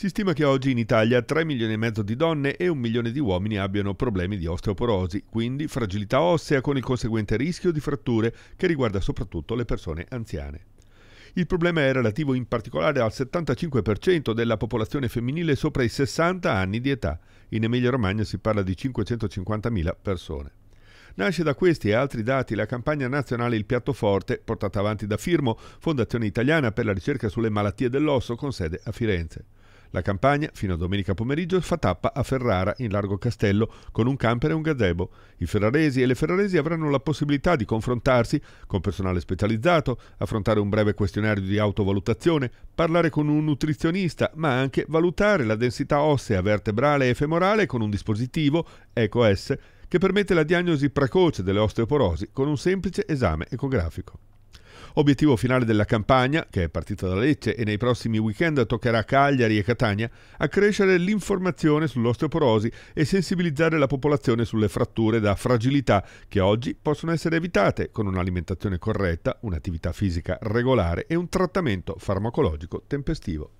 Si stima che oggi in Italia 3 milioni e mezzo di donne e un milione di uomini abbiano problemi di osteoporosi, quindi fragilità ossea con il conseguente rischio di fratture che riguarda soprattutto le persone anziane. Il problema è relativo in particolare al 75% della popolazione femminile sopra i 60 anni di età. In Emilia-Romagna si parla di 550.000 persone. Nasce da questi e altri dati la campagna nazionale Il piatto forte, portata avanti da Firmo, Fondazione Italiana per la ricerca sulle malattie dell'osso, con sede a Firenze. La campagna, fino a domenica pomeriggio, fa tappa a Ferrara, in largo Castello, con un camper e un gazebo. I ferraresi e le ferraresi avranno la possibilità di confrontarsi con personale specializzato, affrontare un breve questionario di autovalutazione, parlare con un nutrizionista, ma anche valutare la densità ossea, vertebrale e femorale con un dispositivo, EcoS, che permette la diagnosi precoce delle osteoporosi con un semplice esame ecografico. Obiettivo finale della campagna, che è partita da Lecce e nei prossimi weekend toccherà Cagliari e Catania, accrescere l'informazione sull'osteoporosi e sensibilizzare la popolazione sulle fratture da fragilità che oggi possono essere evitate con un'alimentazione corretta, un'attività fisica regolare e un trattamento farmacologico tempestivo.